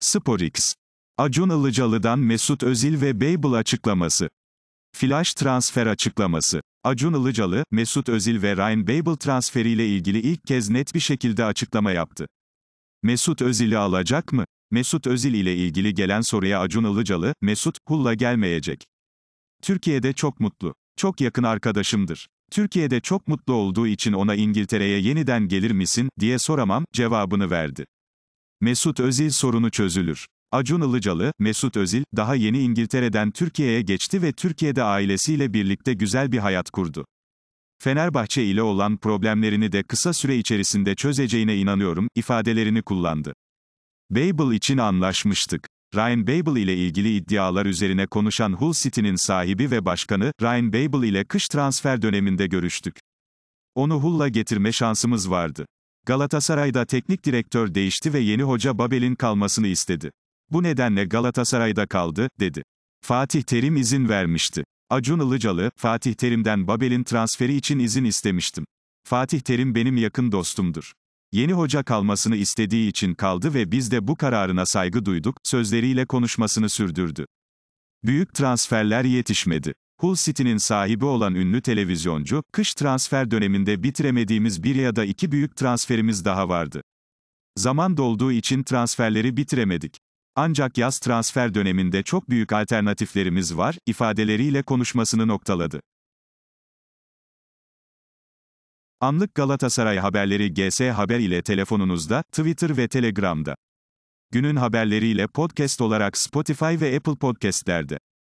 SporX. Acun Ilıcalı'dan Mesut Özil ve Babel açıklaması. Flash transfer açıklaması. Acun Ilıcalı, Mesut Özil ve Ryan Babel transferiyle ilgili ilk kez net bir şekilde açıklama yaptı. Mesut Özil'i alacak mı? Mesut Özil ile ilgili gelen soruya Acun Ilıcalı, Mesut, Hulla gelmeyecek. Türkiye'de çok mutlu. Çok yakın arkadaşımdır. Türkiye'de çok mutlu olduğu için ona İngiltere'ye yeniden gelir misin, diye soramam, cevabını verdi. Mesut Özil sorunu çözülür. Acun Ilıcalı, Mesut Özil, daha yeni İngiltere'den Türkiye'ye geçti ve Türkiye'de ailesiyle birlikte güzel bir hayat kurdu. Fenerbahçe ile olan problemlerini de kısa süre içerisinde çözeceğine inanıyorum, ifadelerini kullandı. Babel için anlaşmıştık. Ryan Babel ile ilgili iddialar üzerine konuşan Hull City'nin sahibi ve başkanı, Ryan Babel ile kış transfer döneminde görüştük. Onu Hull'a getirme şansımız vardı. Galatasaray'da teknik direktör değişti ve yeni hoca Babel'in kalmasını istedi. Bu nedenle Galatasaray'da kaldı, dedi. Fatih Terim izin vermişti. Acun Ilıcalı, Fatih Terim'den Babel'in transferi için izin istemiştim. Fatih Terim benim yakın dostumdur. Yeni hoca kalmasını istediği için kaldı ve biz de bu kararına saygı duyduk, sözleriyle konuşmasını sürdürdü. Büyük transferler yetişmedi. Hull City'nin sahibi olan ünlü televizyoncu, kış transfer döneminde bitiremediğimiz bir ya da iki büyük transferimiz daha vardı. Zaman dolduğu için transferleri bitiremedik. Ancak yaz transfer döneminde çok büyük alternatiflerimiz var, ifadeleriyle konuşmasını noktaladı. Anlık Galatasaray haberleri GS Haber ile telefonunuzda, Twitter ve Telegram'da. Günün haberleriyle podcast olarak Spotify ve Apple Podcast'lerde.